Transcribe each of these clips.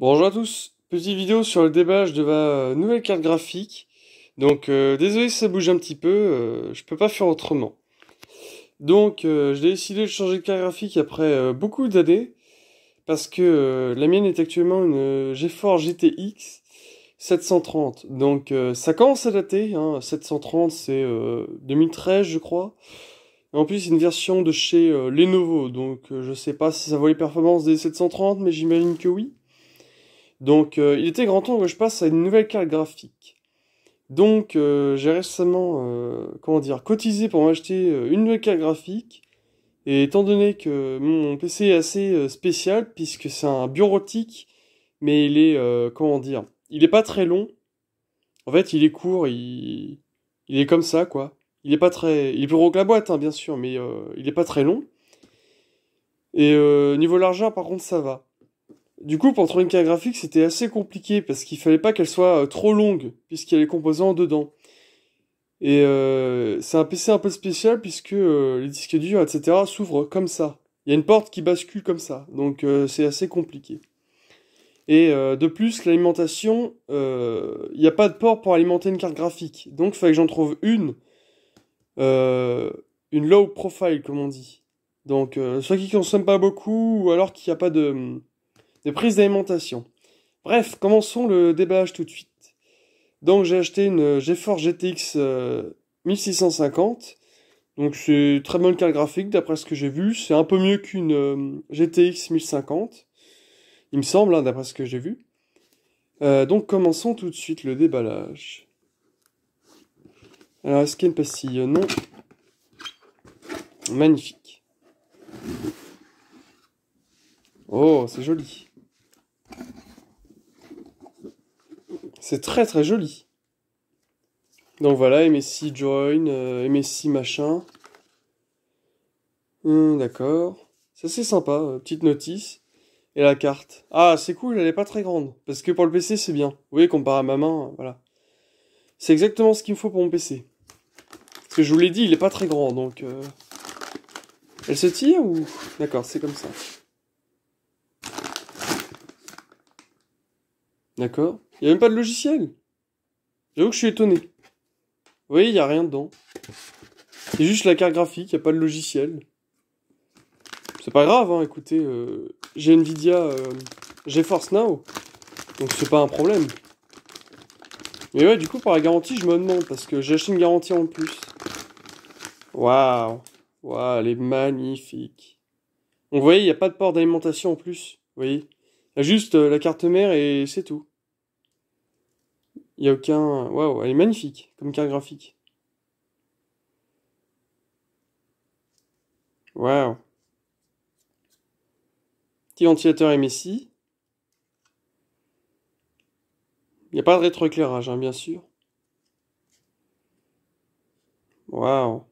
Bonjour à tous, petite vidéo sur le déballage de ma euh, nouvelle carte graphique. Donc euh, désolé si ça bouge un petit peu, euh, je peux pas faire autrement. Donc j'ai décidé de changer de carte graphique après beaucoup d'années, parce que la mienne est actuellement une GeForce GTX 730. Donc ça commence à dater, hein, 730 c'est 2013 je crois. En plus, c'est une version de chez Lenovo, donc je sais pas si ça vaut les performances des 730, mais j'imagine que oui. Donc euh, il était grand temps que je passe à une nouvelle carte graphique. Donc euh, j'ai récemment euh, comment dire cotisé pour m'acheter une nouvelle carte graphique. Et étant donné que mon PC est assez spécial puisque c'est un bureautique, mais il est comment dire, il est pas très long. En fait, il est court, il, il est comme ça quoi. Il est pas très, il est plus gros que la boîte hein, bien sûr, mais il est pas très long. Et niveau largeur par contre ça va. Du coup, pour trouver une carte graphique, c'était assez compliqué parce qu'il fallait pas qu'elle soit euh, trop longue puisqu'il y a les composants dedans. Et euh, c'est un PC un peu spécial puisque euh, les disques durs, etc., s'ouvrent comme ça. Il y a une porte qui bascule comme ça, donc euh, c'est assez compliqué. Et de plus, l'alimentation, il n'y a pas de port pour alimenter une carte graphique. Donc il fallait que j'en trouve une, une low profile, comme on dit. Donc soit qui consomme pas beaucoup, ou alors qu'il n'y a pas de hum, de prise d'alimentation. Bref, commençons le déballage tout de suite. Donc j'ai acheté une GeForce GTX 1650. Euh, donc c'est très bonne carte graphique d'après ce que j'ai vu. C'est un peu mieux qu'une euh, GTX 1050. Il me semble, hein, d'après ce que j'ai vu. Euh, donc commençons tout de suite le déballage. Alors est-ce qu'il y a une pastille Non. Magnifique. Oh, c'est joli. C'est très très joli. Donc voilà, MSI join, euh, MSI machin. Hum, d'accord. Ça c'est sympa, euh, petite notice. Et la carte. Ah, c'est cool, elle est pas très grande. Parce que pour le PC, c'est bien. Vous voyez, comparé à ma main, euh, voilà. C'est exactement ce qu'il me faut pour mon PC. Parce que je vous l'ai dit, il n'est pas très grand, donc... Elle se tire ou... D'accord, c'est comme ça. D'accord. Il n'y a même pas de logiciel. J'avoue que je suis étonné. Vous voyez, il n'y a rien dedans. C'est juste la carte graphique, il n'y a pas de logiciel. C'est pas grave, hein, écoutez, euh, j'ai Nvidia j'ai euh, GeForce Now, donc c'est pas un problème. Mais ouais, du coup, par la garantie, je me demande, parce que j'ai acheté une garantie en plus. Waouh, waouh, elle est magnifique. Donc vous voyez, il n'y a pas de port d'alimentation en plus, vous voyez. Il y a juste euh, la carte mère et c'est tout. Il n'y a aucun. Waouh, elle est magnifique comme carte graphique. Waouh. Petit ventilateur MSI. Il n'y a pas de rétroéclairage, hein, bien sûr. Waouh.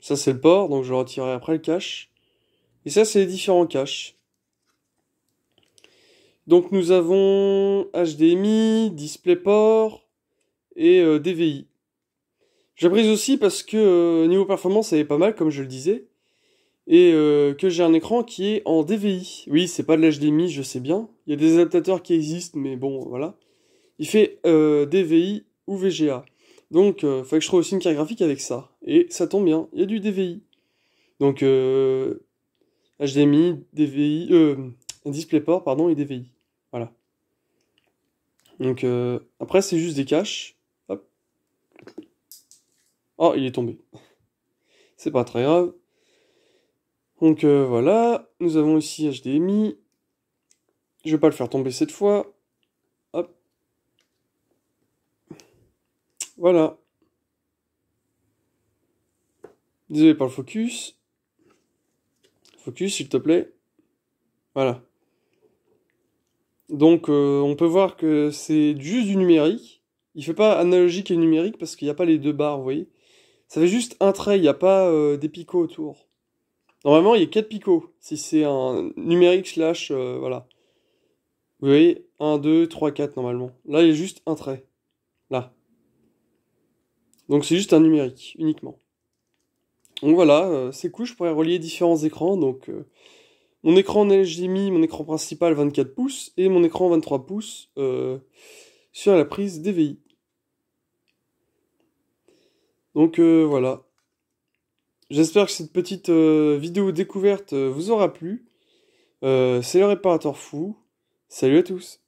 Ça, c'est le port, donc je retirerai après le cache. Et ça, c'est les différents caches. Donc nous avons HDMI, DisplayPort et euh, DVI. j'apprise aussi parce que euh, niveau performance, elle est pas mal, comme je le disais. Et euh, que j'ai un écran qui est en DVI. Oui, c'est pas de l'HDMI, je sais bien. Il y a des adaptateurs qui existent, mais bon, voilà. Il fait DVI ou VGA. Donc, il faut que je trouve aussi une carte graphique avec ça. Et ça tombe bien, il y a du DVI. Donc, HDMI, DVI, DisplayPort, pardon, et DVI. Donc euh, après, c'est juste des caches. Oh, il est tombé. C'est pas très grave. Donc euh, voilà, nous avons aussi HDMI. Je vais pas le faire tomber cette fois. Hop. Voilà. Désolé par le focus. Focus, s'il te plaît. Voilà. Donc euh, on peut voir que c'est juste du numérique. Il fait pas analogique et numérique parce qu'il n'y a pas les deux barres, vous voyez. Ça fait juste un trait, il n'y a pas euh, des picots autour. Normalement, il y a quatre picots si c'est un numérique slash euh, voilà. Vous voyez 1 2 3 4 normalement. Là, il y a juste un trait. Là. Donc c'est juste un numérique uniquement. Donc voilà, c'est cool, je pourrais relier différents écrans donc mon écran en LGMI, mon écran principal 24 pouces et mon écran 23 pouces euh, sur la prise DVI. Donc euh, voilà. J'espère que cette petite euh, vidéo découverte vous aura plu. C'est le réparateur fou. Salut à tous